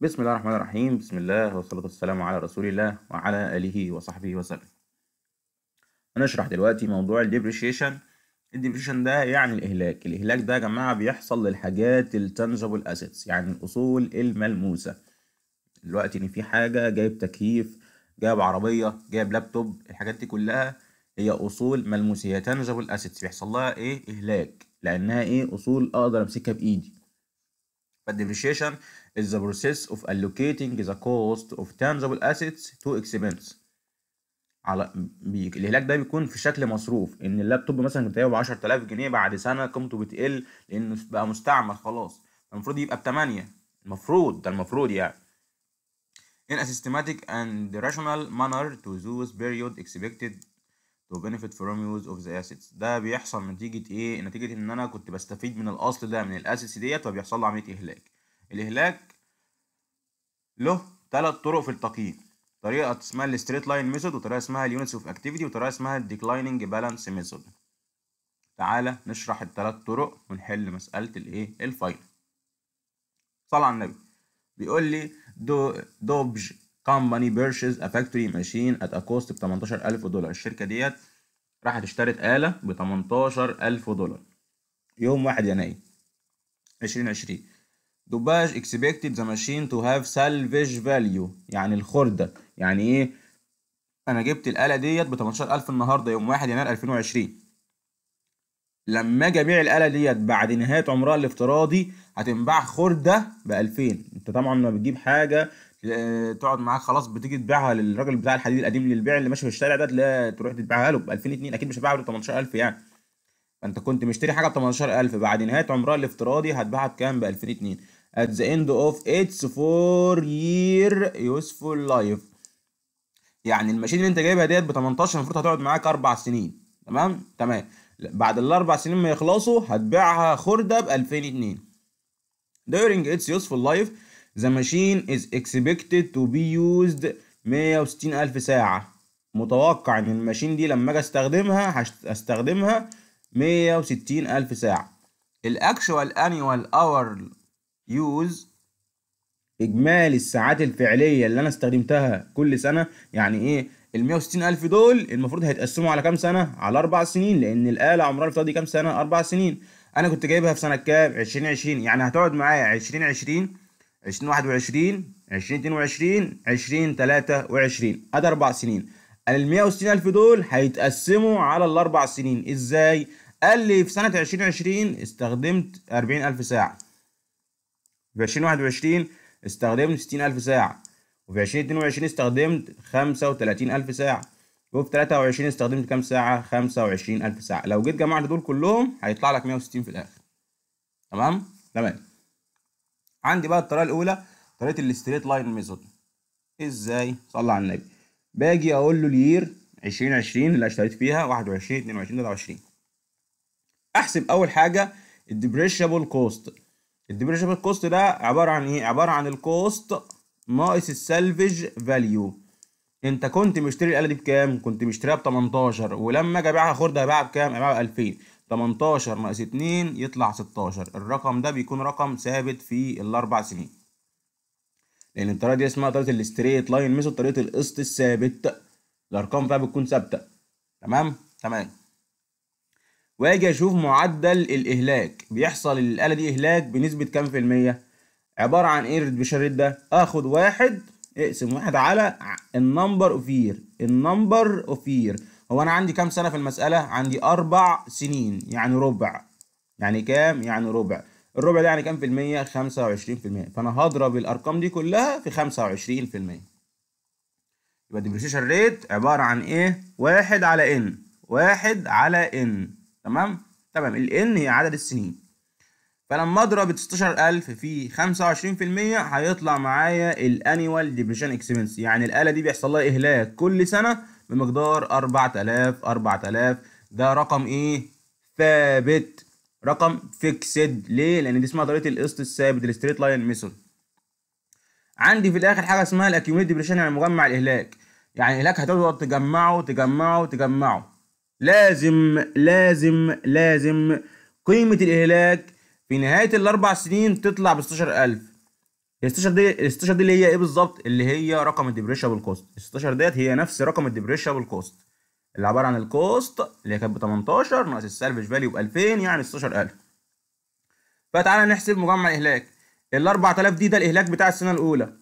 بسم الله الرحمن الرحيم بسم الله والصلاة والسلام على رسول الله وعلى آله وصحبه وسلم هنشرح دلوقتي موضوع الديبريشيشن الديبريشيشن ده يعني الإهلاك الإهلاك ده يا جماعة بيحصل للحاجات التنجبل أسيتس يعني الأصول الملموسة دلوقتي إن في حاجة جايب تكييف جايب عربية جايب لابتوب الحاجات دي كلها هي أصول ملموسة هي تنجبل أسيتس بيحصل لها إيه إهلاك لأنها إيه أصول أقدر أمسكها بإيدي فالديبريشيشن is the process of allocating the cost of tangible assets to expense على بي... الهلاك ده بيكون في شكل مصروف ان اللابتوب مثلا بتاعه ب 10000 جنيه بعد سنه قيمته بتقل لانه بقى مستعمل خلاص المفروض يبقى ب 8 المفروض ده المفروض يعني in a systematic and rational manner to those period expected to benefit from use of the assets ده بيحصل نتيجة ايه؟ نتيجة ان انا كنت بستفيد من الاصل ده من الاسس ديت فبيحصل له عملية اهلاك الإهلاك له ثلاث طرق في التقييم طريقة اسمها الستريت لاين ميثود وطريقة اسمها اليونتس اوف اكتيفيتي وطريقة اسمها الديكلايننج بالانس ميثود تعالى نشرح الثلاث طرق ونحل مسألة الايه الفاينل صلى على النبي بيقول لي دو دوبج كومباني بيرشز ا فاكتوري ماشين ات ا كوست ب 18000 دولار الشركة ديت راحت اشترت آلة ب 18000 دولار يوم 1 يناير 2020 دوباج اكسبكتد ذا ماشين تو هاف سالفج فاليو يعني الخردة يعني ايه انا جبت الآلة ديت ب 18000 النهارده يوم 1 يناير 2020 لما اجي ابيع الآلة ديت بعد نهاية عمرها الافتراضي هتنباع خردة ب 2000 انت طبعا لما بتجيب حاجة آه، تقعد معاك خلاص بتيجي تبيعها للراجل بتاع الحديد القديم للبيع اللي ماشي في الشارع ده لا تروح تبيعها له ب 2002 اكيد مش هتبيعها ب 18000 يعني فانت كنت مشتري حاجه ب 18000 بعد نهايه عمرها الافتراضي هتبيعها بكام ب 2002 at the end of its four year useful life يعني الماشين اللي انت جايبها ديت ب 18 المفروض هتقعد معاك اربع سنين تمام تمام بعد الاربع سنين ما يخلصوا هتبيعها خردة ب 2002 during its useful life the machine is expected to be used 160 ألف ساعة متوقع إن الماشين دي لما أجي أستخدمها هستخدمها 160 ألف ساعة الأكشوال annual hour يوز اجمالي الساعات الفعليه اللي انا استخدمتها كل سنه يعني ايه ال 160000 دول المفروض هيتقسموا على كام سنه على اربع سنين لان الاله عمرها الافتراضي كام سنه اربع سنين انا كنت جايبها في سنه كام 2020 يعني هتقعد معايا 2020 2021 2022 2023 ادي اربع سنين ال 160000 دول هيتقسموا على الاربع سنين ازاي قال لي في سنه 2020 استخدمت 40000 ساعه في 2021 استخدمت 60000 ساعة وفي 2022 استخدمت 35000 ساعة وفي 23 استخدمت كام ساعة 25000 ساعة لو جيت جمعت دول كلهم هيطلع لك 160 في الآخر تمام تمام عندي بقى الطريقة الأولى طريقة الستريت لاين ميثود ازاي صلى على النبي باجي اقول له الير 2020 اللي اشتريت فيها 21 22 23 احسب اول حاجه الديبريشابل كوست الديبريشن كوست ده عباره عن ايه عباره عن الكوست ناقص السلفج فاليو انت كنت مشتري الاله دي بكام كنت مشتريها ب 18 ولما اجي ابيعها خردة هبيعها بكام هبيعها ب 2000 18 ناقص 2 يطلع 16 الرقم ده بيكون رقم ثابت في الاربع سنين لان الطريقه دي اسمها طريقه الاستريت لاين ميثود طريقه القسط الثابت الارقام فيها بتكون ثابته تمام تمام واجي اشوف معدل الاهلاك بيحصل الاله دي اهلاك بنسبه كام في الميه عباره عن ايه بالشريط ده اخد واحد اقسم واحد على النمبر اوف يير النمبر اوف يير هو انا عندي كام سنه في المساله عندي اربع سنين يعني ربع يعني كام يعني ربع الربع ده يعني كام في المية؟ 25% فأنا هضرب الأرقام دي كلها في 25% يبقى الديبريشيشن ريت عبارة عن إيه؟ واحد على إن واحد على إن تمام تمام ال n هي عدد السنين فلما اضرب 16000 في 25% هيطلع معايا الانيوال ديبريشن اكسبنس يعني الاله دي بيحصل لها اهلاك كل سنه بمقدار 4000 4000 ده رقم ايه ثابت رقم فيكسد ليه لان دي اسمها طريقه القسط الثابت الستريت لاين ميثود عندي في الاخر حاجه اسمها الاكيوميت ديبريشن يعني مجمع الاهلاك يعني الاهلاك هتقعد تجمعه تجمعه تجمعه لازم لازم لازم قيمة الإهلاك في نهاية الأربع سنين تطلع ب 16000 ال 16 دي ال 16 دي اللي هي إيه بالظبط؟ اللي هي رقم الديبريشبل كوست ال 16 ديت هي نفس رقم الديبريشبل كوست اللي عبارة عن الكوست اللي هي كانت ب 18 ناقص السالفج فاليو ب 2000 يعني 16000 فتعالى نحسب مجمع الإهلاك ال 4000 دي ده الإهلاك بتاع السنة الأولى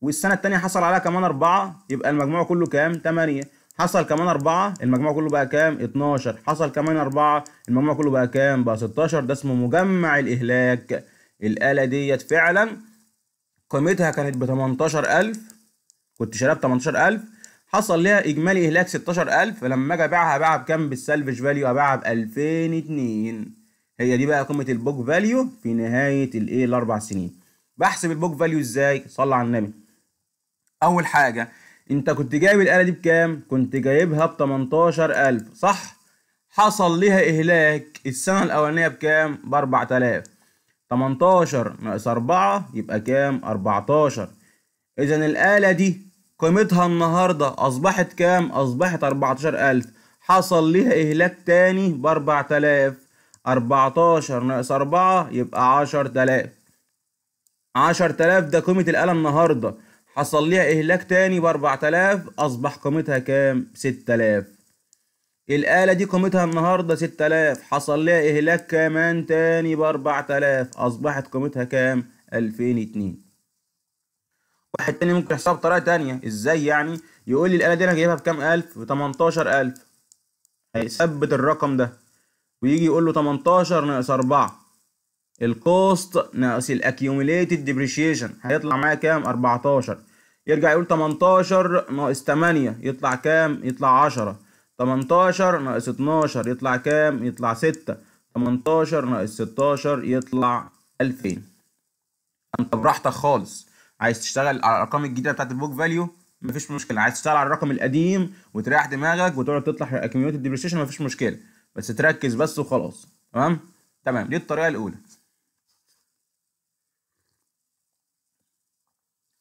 والسنة التانية حصل عليها كمان أربعة يبقى المجموع كله كام؟ 8 حصل كمان أربعة المجموع كله بقى كام 12 حصل كمان أربعة المجموع كله بقى كام بقى 16 ده اسمه مجمع الاهلاك الاله ديت فعلا قيمتها كانت ب 18000 كنت شاريها ب 18000 حصل ليها اجمالي اهلاك 16000 فلما اجي ابيعها ابيعها بكام بالسلفج فاليو ابيعها ب 2002 هي دي بقى قيمه البوك فاليو في نهايه الايه الاربع سنين بحسب البوك فاليو ازاي صلى على النبي اول حاجه انت كنت جايب الآلة دي بكام؟ كنت جايبها ب 18000 صح؟ حصل لها إهلاك السنة الأولانية بكام؟ ب 4000 18 ناقص 4 يبقى كام؟ 14 إذا الآلة دي قيمتها النهاردة أصبحت كام؟ أصبحت 14000 حصل لها إهلاك تاني ب 4000 14 ناقص 4 يبقى 10000 10000 ده قيمة الآلة النهاردة حصل ليها إهلاك تاني بأربع تلاف أصبح قيمتها كام؟ ست تلاف الآلة دي قيمتها النهاردة ست تلاف حصل ليها إهلاك كمان تاني بأربع تلاف أصبحت قيمتها كام؟ ألفين اتنين واحد تاني ممكن يحسبها بطريقة تانية إزاي يعني؟ يقول لي الآلة دي أنا جايبها بكام ألف؟ ب ألف هيثبت الرقم ده ويجي يقول له 18 ناقص 4 الكوست ناقص الاكيوميليتد ديبريشيشن هيطلع معايا كام 14 يرجع يقول 18 ناقص 8 يطلع كام يطلع 10 18 ناقص 12 يطلع كام يطلع 6 18 ناقص 16 يطلع 2000 انت براحتك خالص عايز تشتغل على الارقام الجديده بتاعت البوك فاليو مفيش مشكله عايز تشتغل على الرقم القديم وتريح دماغك وتقعد تطلع اكيوميليتد ديبريشيشن مفيش مشكله بس تركز بس وخلاص تمام تمام دي الطريقه الاولى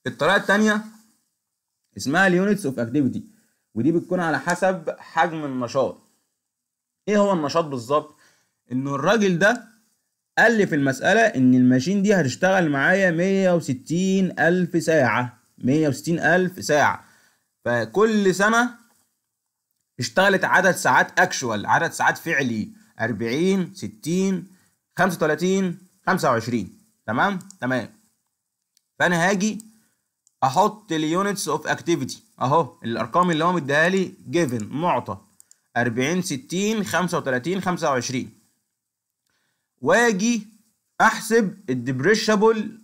الطريقه الثانيه اسمها اليونتس اوف اكتيفيتي ودي بتكون على حسب حجم النشاط ايه هو النشاط بالظبط انه الراجل ده قال لي في المساله ان الماشين دي هتشتغل معايا 160 الف ساعه 160 الف ساعه فكل سنه اشتغلت عدد ساعات اكشوال عدد ساعات فعلي 40 60 35 25 تمام تمام فانا هاجي احط اليونتس اوف اكتيفيتي اهو الارقام اللي هو مديها لي جيفن معطى 40 60 35 25 واجي احسب الديبريشابل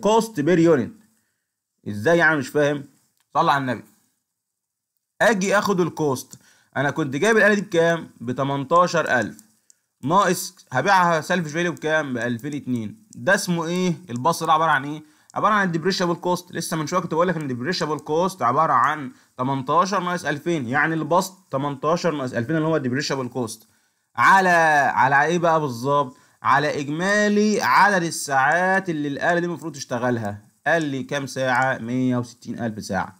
كوست بير يونت ازاي يعني مش فاهم صل على النبي اجي اخد الكوست انا كنت جايب الاله دي بكام ب 18000 ناقص هبيعها سيلفش فاليو بكام ب 2002 ده اسمه ايه الباص ده عباره عن ايه عباره عن الديبريشابل كوست لسه من شويه كنت بقول لك ان الديبريشابل كوست عباره عن 18 ناقص 2000 يعني البسط 18 ناقص 2000 اللي هو الديبريشابل كوست على على ايه بقى بالظبط على اجمالي عدد الساعات اللي الاله دي المفروض تشتغلها قال لي كام ساعه 160000 ساعه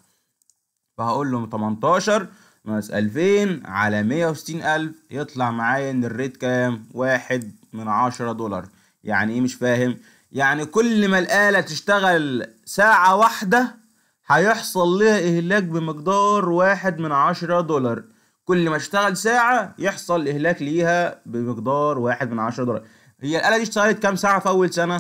فهقول له 18 ناقص 2000 على 160000 يطلع معايا ان الريت كام؟ واحد من عشرة دولار يعني ايه مش فاهم يعني كل ما الآلة تشتغل ساعة واحدة هيحصل لها إهلاك بمقدار واحد من عشرة دولار كل ما اشتغل ساعة يحصل إهلاك ليها بمقدار واحد من عشرة دولار هي الآلة دي اشتغلت كام ساعة في أول سنة؟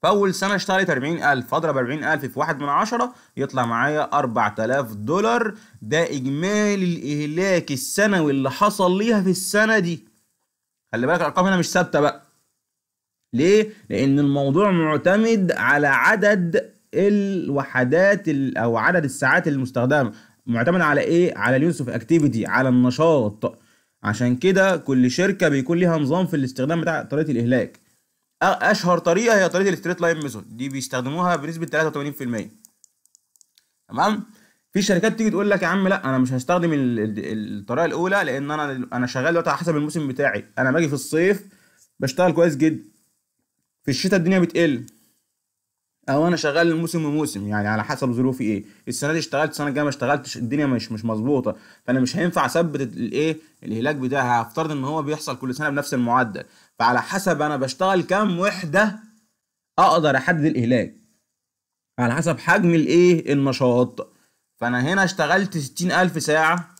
في أول سنة اشتغلت 40 ألف فاضرب ألف في واحد من عشرة يطلع معايا 4000 دولار ده إجمالي الإهلاك السنوي اللي حصل ليها في السنة دي خلي بالك الأرقام هنا مش ثابتة بقى ليه؟ لأن الموضوع معتمد على عدد الوحدات أو عدد الساعات المستخدمة معتمد على إيه؟ على اليوسف اوف اكتيفيتي على النشاط عشان كده كل شركة بيكون ليها نظام في الاستخدام بتاع طريقة الإهلاك أشهر طريقة هي طريقة الستريت لاين ميثود دي بيستخدموها بنسبة 83% تمام؟ في شركات تيجي تقول لك يا عم لا انا مش هستخدم الطريقه الاولى لان انا انا شغال دلوقتي على حسب الموسم بتاعي انا باجي في الصيف بشتغل كويس جدا في الشتاء الدنيا بتقل او انا شغال الموسم موسم يعني على حسب ظروفي ايه السنه دي اشتغلت السنه الجايه ما اشتغلتش الدنيا مش مش مظبوطه فانا مش هينفع اثبت الايه الهلاك بتاعها هفترض ان هو بيحصل كل سنه بنفس المعدل فعلى حسب انا بشتغل كام وحده اقدر احدد الهلاك على حسب حجم الايه النشاط فانا هنا اشتغلت 60000 ساعه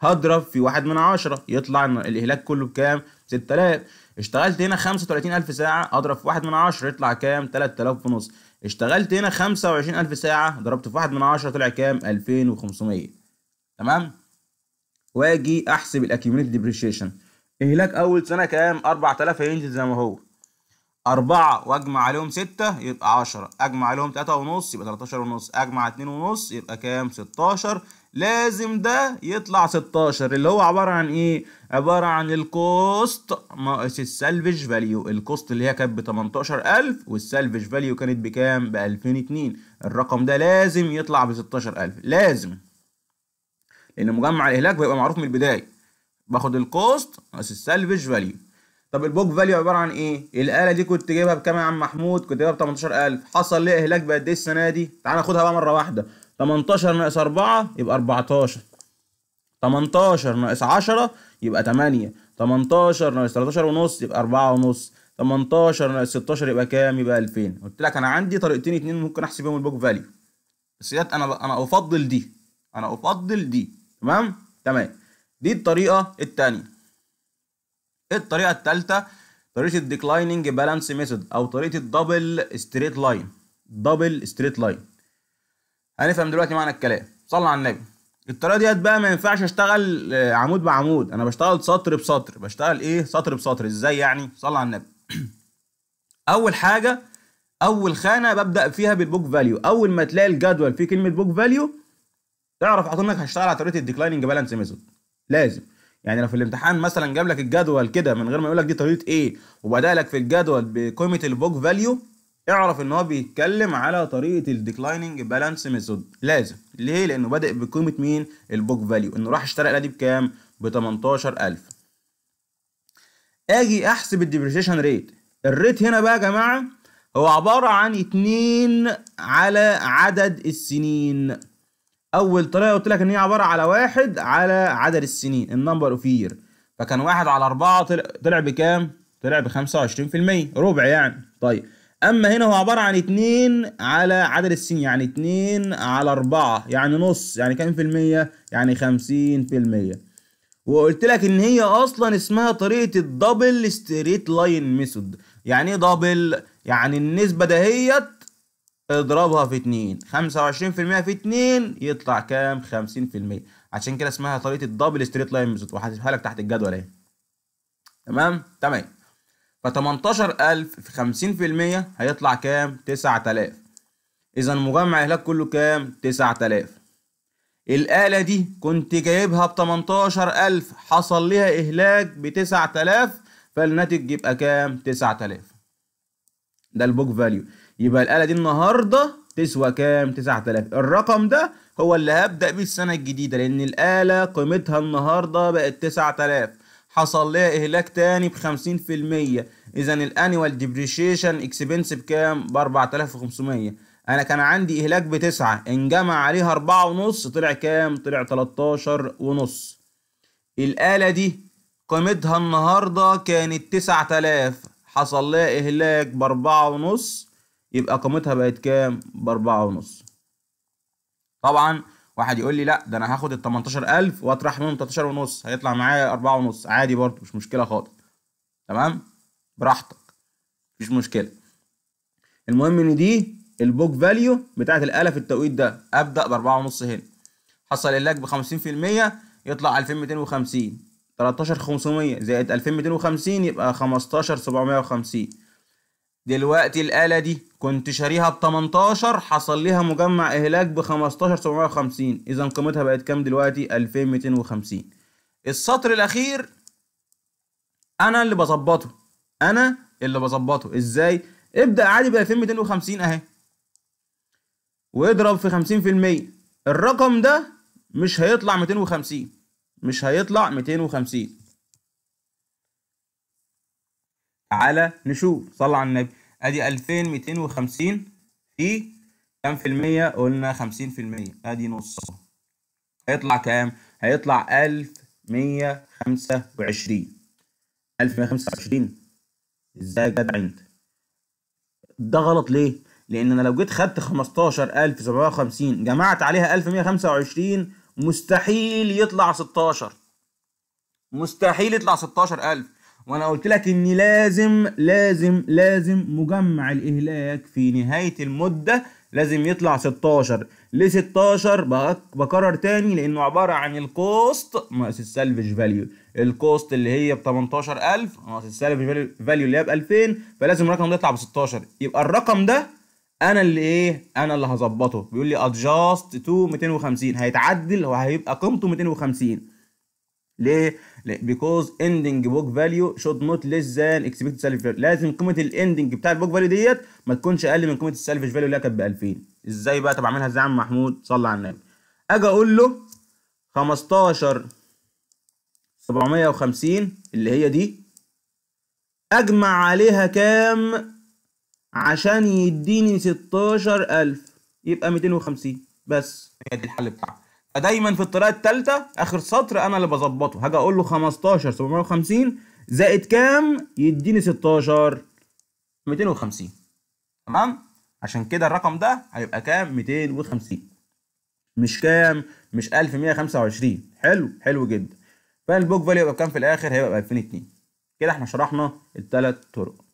هضرب في واحد من عشرة يطلع الإهلاك كله بكام؟ 6000 اشتغلت هنا 35000 ساعه اضرب في 1 من 10 يطلع كام 3000 ونص اشتغلت هنا 25000 ساعه ضربت في 1 من 10 طلع كام 2500 تمام واجي احسب الاكيوميتد ديبريشيشن اهلاك اول سنه كام 4000 هينزل زي ما هو 4 واجمع عليهم 6 يبقى 10 اجمع عليهم 3 ونص يبقى 13 ونص اجمع 2 ونص يبقى كام 16 لازم ده يطلع 16 اللي هو عبارة عن ايه عبارة عن الكوست ناقص السلفج فاليو الكوست اللي هي كانت ب 18000 والسلفج فاليو كانت بكام ب 2002 الرقم ده لازم يطلع ب 16000 لازم لان مجمع الاهلاك بيبقى معروف من البداية باخد الكوست ناقص السلفج فاليو طب البوك فاليو عباره عن ايه؟ الاله دي كنت جايبها بكام يا عم محمود؟ كنت جايبها ب 18000 حصل ليه اهلاك بقد ايه السنه دي؟ تعال ناخدها بقى مره واحده 18 ناقص 4 يبقى 14 18 ناقص 10 يبقى 8 18 ناقص 13 ونص يبقى 4 ونص 18 ناقص 16 يبقى كام يبقى 2000 قلت لك انا عندي طريقتين اتنين ممكن احسب بيهم البوك فاليو بس ديت انا انا افضل دي انا افضل دي تمام تمام دي الطريقه الثانيه الطريقه الثالثه طريقه الديكلايننج بالانس ميثود او طريقه الدبل ستريت لاين دبل ستريت لاين هنفهم دلوقتي معنى الكلام صلى على النبي الطريقه ديت بقى ما ينفعش اشتغل آه، عمود بعمود انا بشتغل سطر بسطر بشتغل ايه سطر بسطر ازاي يعني صلى على النبي اول حاجه اول خانه ببدا فيها بالبوك فاليو اول ما تلاقي الجدول فيه كلمه بوك فاليو تعرف انك هشتغل على طريقه الديكلايننج بالانس ميثود لازم يعني لو في الامتحان مثلا جاب لك الجدول كده من غير ما يقول لك دي طريقه ايه وبدا لك في الجدول بقيمه البوك فاليو اعرف ان هو بيتكلم على طريقه الديكلايننج بالانس ميثود لازم ليه لانه بادئ بقيمه مين البوك فاليو انه راح اشترى الادي بكام ب 18000 اجي احسب الديبريشن ريت الريت هنا بقى يا جماعه هو عباره عن 2 على عدد السنين اول طريقه قلت لك ان هي عباره على واحد على عدد السنين النمبر اوف يير فكان واحد على اربعه طلع بكام؟ طلع ب 25% ربع يعني طيب اما هنا هو عباره عن 2 على عدد السنين يعني 2 على 4 يعني نص يعني كام في المية يعني 50 في المية وقلت لك ان هي اصلا اسمها طريقه الدبل ستريت لاين ميثود يعني ايه دبل يعني النسبه دهيت اضربها في 2 25% في 2 يطلع كام 50% عشان كده اسمها طريقه الدبل ستريت لاين ميثود وهحذفها لك تحت الجدول اهي تمام تمام ف 18000 في 50% هيطلع كام؟ 9000 إذا مجمع إهلاك كله كام؟ 9000 الآلة دي كنت جايبها ب 18000 حصل ليها إهلاك ب 9000 فالناتج يبقى كام؟ 9000 ده البوك فاليو يبقى الآلة دي النهاردة تسوى كام؟ 9000 الرقم ده هو اللي هبدأ بيه السنة الجديدة لأن الآلة قيمتها النهاردة بقت 9000 حصل لها إهلاك تاني ب 50% اذا الانيوال ديبريشيشن اكسبنس بكام ب 4500 انا كان عندي اهلاك بتسعة انجمع عليها اربعة ونص طلع كام طلع 13 ونص الآلة دي قيمتها النهاردة كانت 9000 حصل لها إهلاك بأربعة ونص يبقى قيمتها بقت كام؟ بأربعة ونص طبعا واحد يقول لي لا ده أنا هاخد ال 18000 وأطرح منهم 13 ونص هيطلع معايا أربعة ونص عادي برضه مش مشكلة خالص تمام؟ براحتك مفيش مشكله المهم ان دي البوك فاليو بتاعت الاله في التوقيت ده ابدا ب 4.5 هنا حصل اللاج ب 50% يطلع 2250 13500 زائد 2250 يبقى 15750 دلوقتي الآلة دي كنت شاريها ب 18 حصل ليها مجمع إهلاك ب 15750 إذا قيمتها بقت كام دلوقتي 2250 السطر الأخير أنا اللي بظبطه انا اللي بظبطه ازاي ابدا عادي ب 2250 اهي واضرب في 50% الرقم ده مش هيطلع 250 مش هيطلع 250 تعالى نشوف صلى على النبي ادي 2250 في كام في المية قلنا 50 في المية ادي نص هيطلع كام هيطلع 1125 1125 ازاي جت انت ده غلط ليه لان انا لو جيت خدت 15750 جمعت عليها 1125 مستحيل يطلع 16 مستحيل يطلع 16000 وانا قلت لك ان لازم لازم لازم مجمع الاهلاك في نهايه المده لازم يطلع 16 ليه 16 بكرر تاني لانه عباره عن الكوست ناقص السلفج فاليو الكوست اللي هي ب 18000 ناقص السلفج فاليو اللي هي ب 2000 فلازم الرقم ده يطلع ب 16 يبقى الرقم ده انا اللي ايه انا اللي هظبطه بيقول لي ادجاست تو 250 هيتعدل وهيبقى قيمته 250 ليه؟ بيكوز اندنج بوك فاليو شود نوت ليس ذان اكسبكتد سيلفج فاليو لازم قيمه الاندنج بتاع البوك فاليو ديت ما تكونش اقل من قيمه السيلفج فاليو اللي هي كانت ب 2000 ازاي بقى طب اعملها ازاي يا عم محمود صلى على النبي اجي اقول له 15 750 اللي هي دي اجمع عليها كام عشان يديني 16000 يبقى 250 بس هي دي الحل بتاعها دايما في الطريقه الثالثه اخر سطر انا اللي بظبطه هاجي اقول له 15 750 زائد كام يديني 16 250 تمام عشان كده الرقم ده هيبقى كام 250 مش كام مش 1125 حلو حلو جدا فالبوك فاليو يبقى كام في الاخر هيبقى 2002 كده احنا شرحنا الثلاث طرق